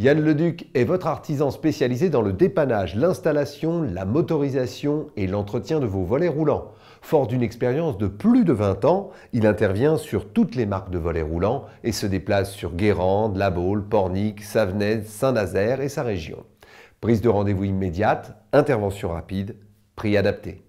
Yann Leduc est votre artisan spécialisé dans le dépannage, l'installation, la motorisation et l'entretien de vos volets roulants. Fort d'une expérience de plus de 20 ans, il intervient sur toutes les marques de volets roulants et se déplace sur Guérande, La Baule, Pornic, Savenay, Saint-Nazaire et sa région. Prise de rendez-vous immédiate, intervention rapide, prix adapté.